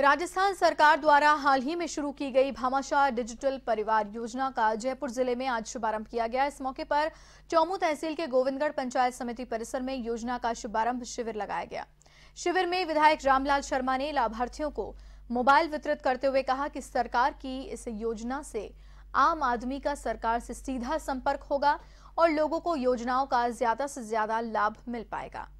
राजस्थान सरकार द्वारा हाल ही में शुरू की गई भामाशाह डिजिटल परिवार योजना का जयपुर जिले में आज शुभारंभ किया गया इस मौके पर चौमू तहसील के गोविंदगढ़ पंचायत समिति परिसर में योजना का शुभारंभ शिविर लगाया गया शिविर में विधायक रामलाल शर्मा ने लाभार्थियों को मोबाइल वितरित करते हुए कहा कि सरकार की इस योजना से आम आदमी का सरकार से सीधा संपर्क होगा और लोगों को योजनाओं का ज्यादा से ज्यादा लाभ मिल पाएगा